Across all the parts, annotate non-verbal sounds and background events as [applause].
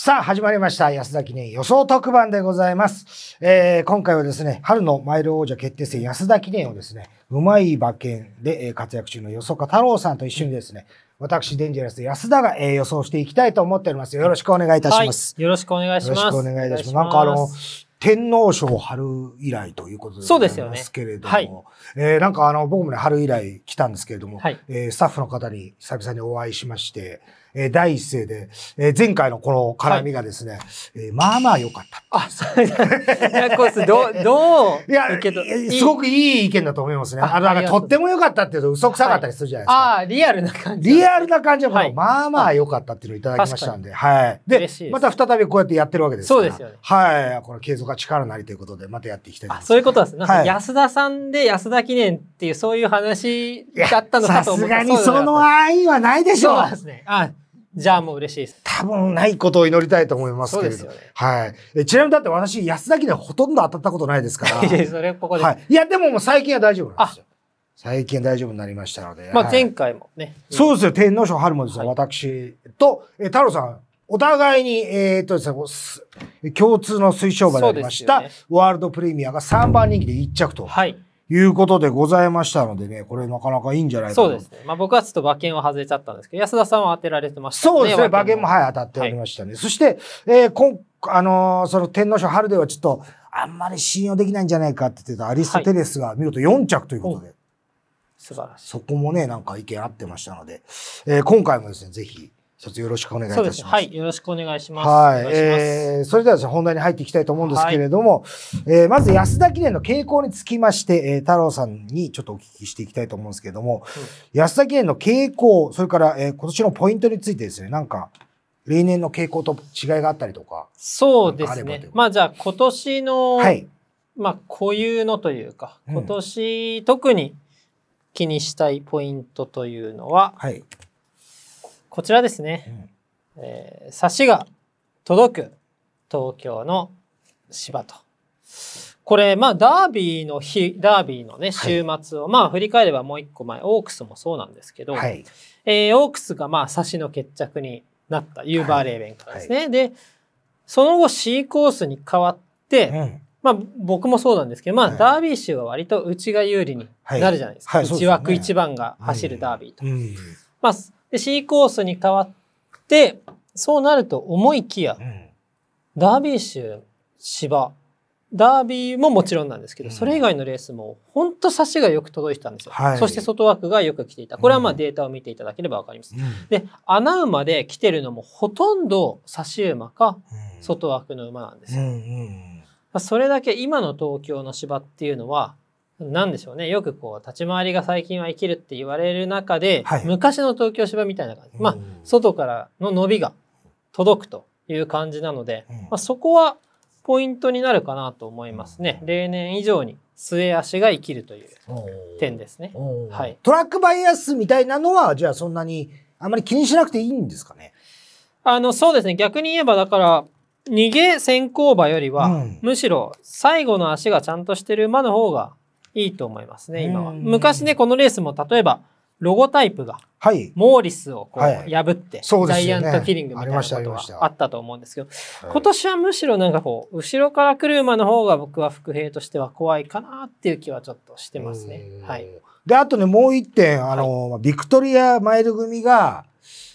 さあ、始まりました。安田記念予想特番でございます。えー、今回はですね、春のマイル王者決定戦安田記念をですね、うまい馬券で活躍中の予想家太郎さんと一緒にですね、私、デンジャラス安田が、えー、予想していきたいと思っております。よろしくお願いいたします。はい、よろしくお願いします。よろしくお願いいたします。なんかあの、天皇賞春以来ということでございますけれども、ねはい、えー、なんかあの、僕もね、春以来来たんですけれども、はい、えー、スタッフの方に久々にお会いしまして、えー、第一声で、えー、前回のこの絡みがですね、はい、えー、まあまあ良かった。あ、そうですね。コ [laughs] ス、どう、どういや、すごくいい意見だと思いますね。あの、なんかとっても良かったっていうと嘘くさかったりするじゃないですか。はい、ああ、リアルな感じ。リアルな感じは、はい、まあまあ良かったっていうのをいただきましたんで、はい。で、また再びこうやってやってるわけですから。そうですよね。はい。この継続が力なりということで、またやっていきたいと思います。そういうことですね。はい、安田さんで安田記念っていうそういう話だったのかと思さすがにその愛はないでしょう。そうですね。あじゃあもう嬉しいです。多分ないことを祈りたいと思いますけれど。そうですよね。はいえ。ちなみにだって私、安田家でほとんど当たったことないですから。いや、それここで。はい。いや、でももう最近は大丈夫なんですよ。最近大丈夫になりましたので。まあ前回もね。はい、そうですよ。天皇賞春もですね、はい、私と、え、太郎さん、お互いに、えー、っとですね、共通の推奨馬でありました、ね、ワールドプレミアが3番人気で1着と。はい。いうことでございましたのでね、これなかなかいいんじゃないかそうですね。まあ僕はちょっと馬券は外れちゃったんですけど、安田さんは当てられてました、ね、そうですね。馬券もはい当たっておりましたね。はい、そして、えー、今、あのー、その天皇賞春ではちょっと、あんまり信用できないんじゃないかって言ってたアリストテレスが見事4着ということで。はい、素晴らしい。そこもね、なんか意見あってましたので、えー、今回もですね、ぜひ、卒よろしくお願いいたします。はい、よろしくお願いします。はい、いえー、それでは本題に入っていきたいと思うんですけれども、はい、えー、まず安田記念の傾向につきまして、えー、太郎さんにちょっとお聞きしていきたいと思うんですけれども、安田記念の傾向、それから、えー、今年のポイントについてですね、なんか、例年の傾向と違いがあったりとか。そうですね。あまあじゃあ今年の、はい、まあ固有のというか、今年、特に気にしたいポイントというのは、はい、こちらですね、うん、えー、差しが届く東京の芝と。これ、まあ、ダービーの日、ダービーのね、週末を、はい、まあ、振り返ればもう一個前、オークスもそうなんですけど、はい、えー、オークスが、まあ、差しの決着になった、ユーバーレーベンからですね。はいはい、で、その後 C コースに変わって、うん、まあ、僕もそうなんですけど、まあ、ダービー州は割とうちが有利になるじゃないですか。1枠1番が走るダービーと。うん、まあで、C コースに変わって、そうなると思いきや、うん、ダービー州、芝、ダービーももちろんなんですけど、うん、それ以外のレースも、ほんと差しがよく届いてたんですよ。はい、そして外枠がよく来ていた。これはまあデータを見ていただければわかります。うん、で、穴馬で来てるのもほとんど差し馬か、外枠の馬なんですよ。それだけ今の東京の芝っていうのは、なんでしょうね。よくこう、立ち回りが最近は生きるって言われる中で、はい、昔の東京芝みたいな感じ。まあ、外からの伸びが届くという感じなので、うん、まあ、そこはポイントになるかなと思いますね。例年以上に末足が生きるという点ですね。はい、トラックバイアスみたいなのは、じゃあそんなに、あまり気にしなくていいんですかねあの、そうですね。逆に言えば、だから、逃げ先行馬よりは、うん、むしろ最後の足がちゃんとしてる馬の方がいいと思いますね、今は。昔ね、このレースも例えば、ロゴタイプが、はい、モーリスをこう破って、ね、ジャイアントキリングみたいなことがあったと思うんですけど、今年はむしろなんかこう、後ろから来る馬の方が僕は伏兵としては怖いかなっていう気はちょっとしてますね。はい。で、あとね、もう一点、あの、はい、ビクトリアマイル組が、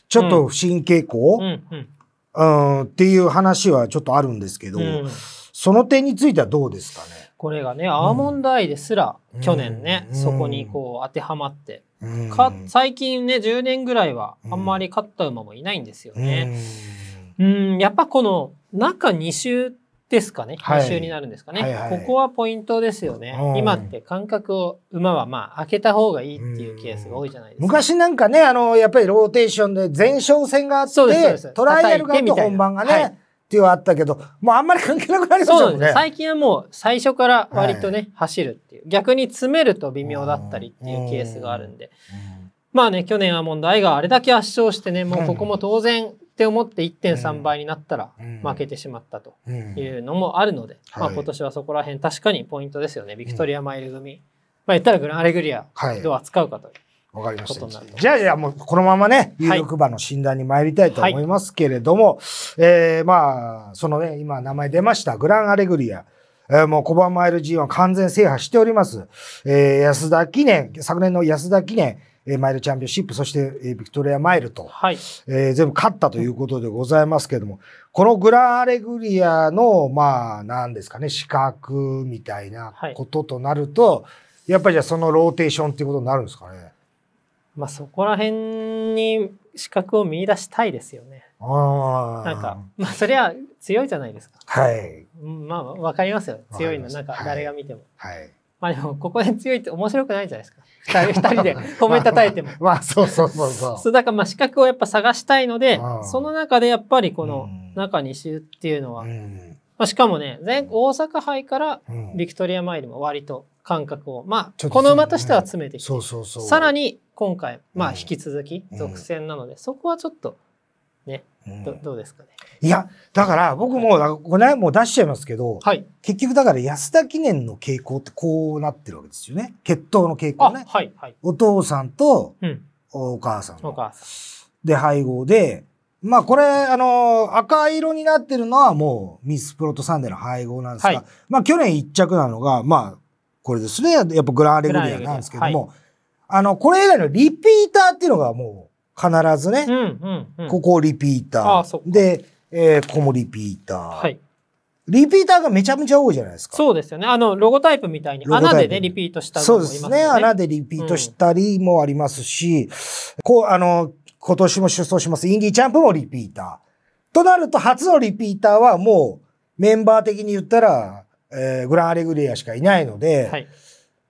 ちょっと不審傾向、うん、うんうん、っていう話はちょっとあるんですけど、うん、その点についてはどうですかねこれがねアーモンドアイですら、去年ね、うん、そこにこう当てはまって、うん、か最近ね10年ぐらいはあんまり勝った馬もいないんですよね。うんやっぱこの中2週ですかね、はい、2週になるんですかね、はいはい、ここはポイントですよね、今って間隔を馬はまあ開けた方がいいっていうケースが多いじゃないですか昔なんかねあのやっぱりローテーションで前哨戦があってトライアルがあって本番がね、ていうのはあったけど、もうあんまり関係なくなりそうたもんね。最近はもう最初から割とね、はい、走るっていう。逆に詰めると微妙だったりっていうケースがあるんで。んまあね、去年は問題があれだけ圧勝してね、もうここも当然って思って1.3倍になったら負けてしまったというのもあるので、まあ今年はそこら辺確かにポイントですよね。ビクトリアマイル組。まあ言ったらグランアレグリアどう扱うかという。わかりました。じゃあ、じゃあもうこのままね、有力馬の診断に参りたいと思いますけれども、はい、えー、まあ、そのね、今名前出ました、グランアレグリア。えー、もうコバマイル G1 完全制覇しております。えー、安田記念、昨年の安田記念、えー、マイルチャンピオンシップ、そして、えー、ビクトリアマイルと、はい、えー、全部勝ったということでございますけれども、このグランアレグリアの、まあ、なんですかね、資格みたいなこととなると、はい、やっぱりじゃあそのローテーションっていうことになるんですかね。まあ、そこら辺に資格を見出したいですよね。あなんか、まあ、そりゃ強いじゃないですか。はい。まあ、わかりますよ。強いの、なんか、誰が見ても。はい。まあ、でも、ここで強いって面白くないじゃないですか。二人、二人で [laughs] 褒めたたいても。[laughs] まあ、そうそうそうそう。そう、だから、まあ、資格をやっぱ探したいので、その中でやっぱり、この中2周っていうのは、まあ、しかもね、全大阪杯からビクトリアマイルも割と感覚を、まあ、この馬としては詰めてきて、そうそうそう。さらに、今回、まあ、引き続き続戦なので、そこはちょっとね、どどうですかね。いや、だから僕も、これね、もう出しちゃいますけど、はい、結局だから安田記念の傾向ってこうなってるわけですよね。血統の傾向ね。はいはい、お父さんとお母さん、うん、お母さん。で、配合で、まあこれ、あのー、赤色になってるのはもうミスプロとサンデーの配合なんですが、はい、まあ去年一着なのが、まあこれですね。やっぱグランレグリアなんですけども、あの、これ以外のリピーターっていうのがもう必ずね、うんうんうん、ここリピーター。で、えー、ここもリピーター。はい。リピーターがめちゃめちゃ多いじゃないですか。そうですよね。あの、ロゴタイプみたいに穴でね、リピートしたりもますね。そうですね。穴でリピートしたりもありますし、うん、こう、あの、今年も出走します。インディーチャンプもリピーター。となると、初のリピーターはもう、メンバー的に言ったら、えー、グランアレグリアしかいないので、はい、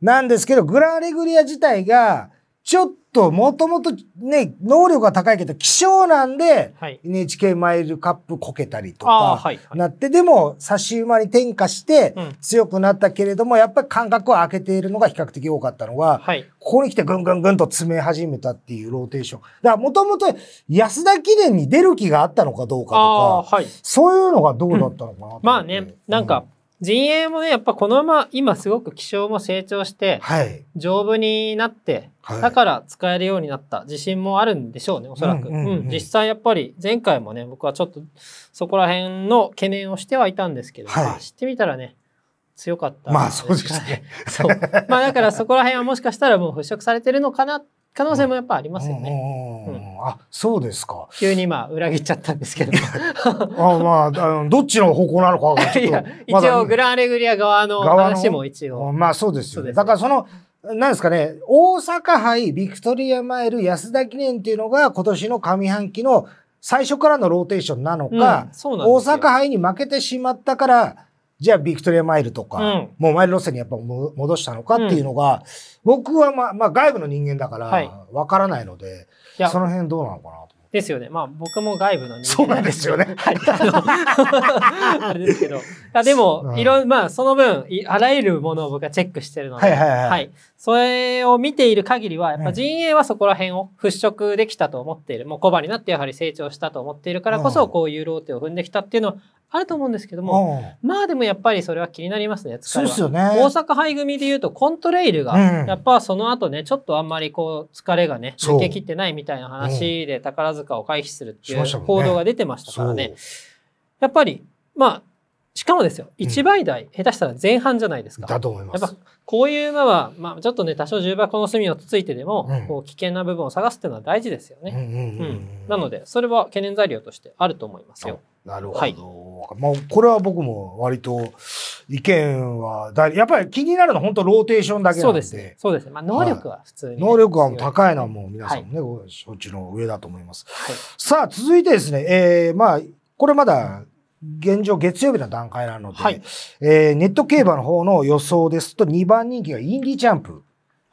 なんですけど、グランアレグリア自体が、ちょっともともとね、能力は高いけど、希少なんで、はい、NHK マイルカップこけたりとか、はいはい、なって、でも差し馬に転化して強くなったけれども、うん、やっぱり間隔を空けているのが比較的多かったのが、はい、ここに来てぐんぐんぐんと詰め始めたっていうローテーション。だからもともと安田記念に出る気があったのかどうかとか、はい、そういうのがどうだったのかな、うん、まあね、なんか、うん陣営もね、やっぱこのまま今すごく気象も成長して、はい、丈夫になって、はい、だから使えるようになった自信もあるんでしょうね、おそらく。うん、実際やっぱり前回もね、僕はちょっとそこら辺の懸念をしてはいたんですけど、はい、知ってみたらね、強かった、ね、まあそうですね。そう。まあだからそこら辺はもしかしたらもう払拭されてるのかなっ可能性もやっぱありますよね。あそうですか。急にまあ裏切っちゃったんですけど。[laughs] あまああのどっちの方向なのかちょっと一応グランアレグリア側の話も一応。まあそうですよ、ね、ね。だからそのなんですかね、大阪杯ビクトリアマイル安田記念っていうのが今年の上半期の最初からのローテーションなのか、うん、大阪杯に負けてしまったから。じゃあビクトリアマイルとか、うん、もうマイル路線にやっぱ戻したのかっていうのが、うん、僕はまあ、まあ、外部の人間だから、わからないので、はい、その辺どうなのかなと。ですよね。まあ僕も外部の人間そうなんですよね。[laughs] はい。あ [laughs] あれですけど。あでも、いろ、まあその分、あらゆるものを僕はチェックしてるので、はい、はいはいはい。それを見ている限りは、やっぱ陣営はそこら辺を払拭できたと思っている。もう小判になってやはり成長したと思っているからこそ、こういうローテを踏んできたっていうのはあると思うんですけども、まあでもやっぱりそれは気になりますね、そうですよね。大阪杯組で言うと、コントレイルが、やっぱその後ね、ちょっとあんまりこう、疲れがね、抜け切ってないみたいな話で宝塚を回避するっていう報道が出てましたからね。やっぱり、まあ、しかもですよ、1倍台、うん、下手したら前半じゃないですか。だと思います。やっぱこういう馬は、まあ、ちょっとね、多少重箱の隅をつついてでも、うん、こう危険な部分を探すっていうのは大事ですよね。うん、なので、それは懸念材料としてあると思いますよ。なるほど。はい、まあ、これは僕も割と意見はだ、やっぱり気になるのは本当ローテーションだけなんで。そうですね。そうですね。まあ、能力は普通に、ねはい、能力は高いのはもう皆さんもね、はい、承知の上だと思います。はい、さあ、続いてですね、えー、まあ、これまだ現状月曜日の段階なので、はい、えー、ネット競馬の方の予想ですと2番人気がインディチャンプ。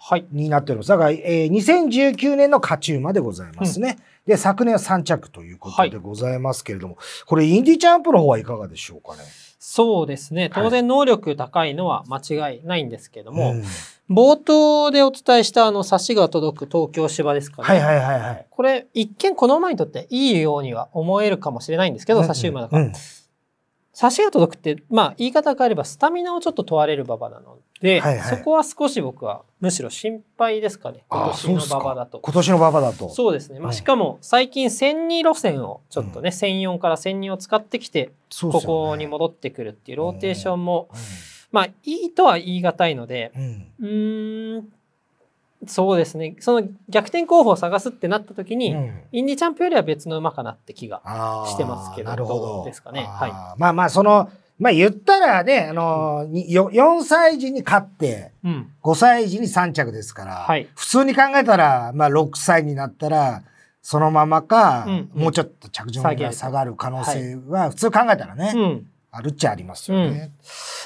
はい。になっております。だから、えー、2019年の勝ち馬でございますね。うん、で、昨年は3着ということでございますけれども、はい、これ、インディチャンプの方はいかがでしょうかね。そうですね。当然、能力高いのは間違いないんですけども、はいうん、冒頭でお伝えした、あの、差しが届く東京芝ですかね。はいはいはいはい。これ、一見この馬にとっていいようには思えるかもしれないんですけど、差し馬だから。うんうん差しが届くって、まあ、言い方変えればスタミナをちょっと問われる馬場なので、はいはい、そこは少し僕はむしろ心配ですかね今年の馬場だと今年の馬場だとそうですね、まあ、しかも最近1002路線をちょっとね、うん、1004から1002を使ってきて、ここに戻ってくるっていうローテーションも、うん、まあいいとは言い難いのでうんそうですねその逆転候補を探すってなった時に、うん、インディチャンプよりは別の馬かなって気がしてますけどなるほどですかね。はい、まあまあそのまあ言ったらね、あのー、うん、4歳児に勝って、うん、5歳児に3着ですから、はい、普通に考えたら、まあ6歳になったら、そのままか、うん、もうちょっと着順が下がる可能性は、普通考えたらね、はい、あるっちゃありますよね、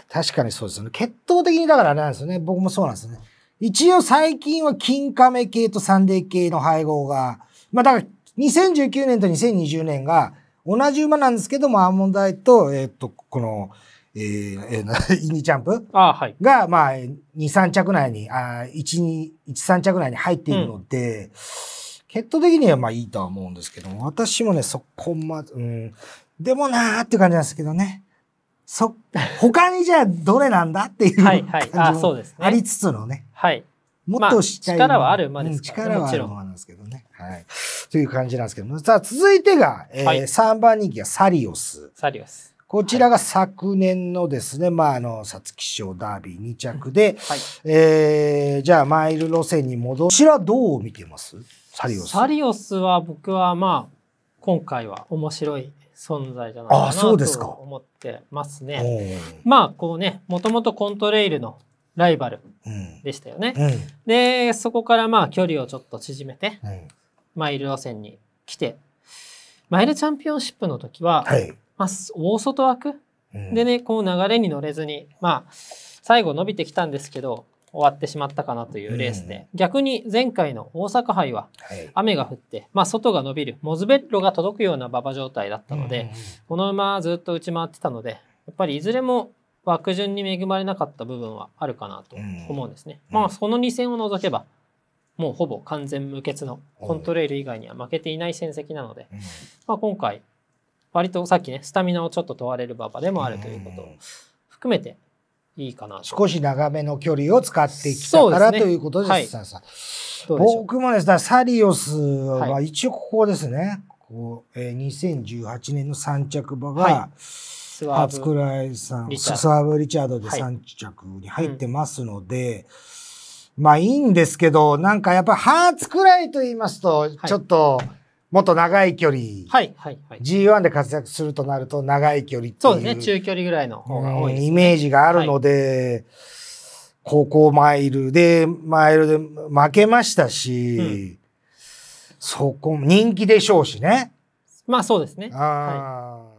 確かにそうですよね。血統的にだからなんですよね。僕もそうなんですね。一応最近は金亀系とサンデー系の配合が、まあだから2019年と2020年が同じ馬なんですけども、アーモンドアイと、えっ、と、この、えー、えー、イニチャンプあ、はい、が、まあ、2、3着内に、あ1、2、1、3着内に入っているので、うん、結果的にはまあいいとは思うんですけども、私もね、そこまで、うん、でもなーって感じなんですけどね。そ、他にじゃあどれなんだっていう感じもありつつのね。はい。もっとしたい、まあ、力はある馬ですから、ね、うん、力はある馬なんですけどね。はい。という感じなんですけども。さあ、続いてが、えーはい、3番人気がサリオス。サリオス。こちらが昨年のですね、はい、まあ、あの、皐月賞ダービー2着で、はい、えー、じゃあ、マイル路線に戻る。こちらどう見てますサリオス。サリオスは僕は、まあ、今回は面白い存在じゃないかなと思ってますね。まあこうねもともとコントレイルのライバルでしたよね。うんうん、でそこからまあ距離をちょっと縮めて、うん、マイル路線に来てマイルチャンピオンシップの時は、はい、まあ、大外枠でねこう流れに乗れずにまあ最後伸びてきたんですけど終わってしまったかなというレースで、うん、逆に前回の大阪杯は雨が降って、はい、まあ、外が伸びるモズベッロが届くような馬場状態だったので、うん、この馬ずっと打ち回ってたのでやっぱりいずれも枠順に恵まれなかった部分はあるかなと思うんですね。まあ、その2戦を除けばもうほぼ完全無欠のコントレイル以外には負けていない戦績なので、まあ、今回割とさっきねスタミナをちょっと問われる馬場でもあるということを含めていいかな少し長めの距離を使ってきたから、ね、ということです、はい、さ僕もですね、サリオスは一応ここですね、はい、こうえー、2018年の3着馬が、はい、ツクライさん、スワブ・リチャードで3着に入ってますので、はいうんまあいいんですけど、なんかやっぱハーツくらいと言いますと、ちょっと、はいもっと長い距離、はいはい G1 で活躍するとなると長い距離っていうそうですね中距離ぐらいの方が多い、ね、イメージがあるので、はい、マイルでマイルで負けましたし、うん、そこ人気でしょうしねまあそうですねはい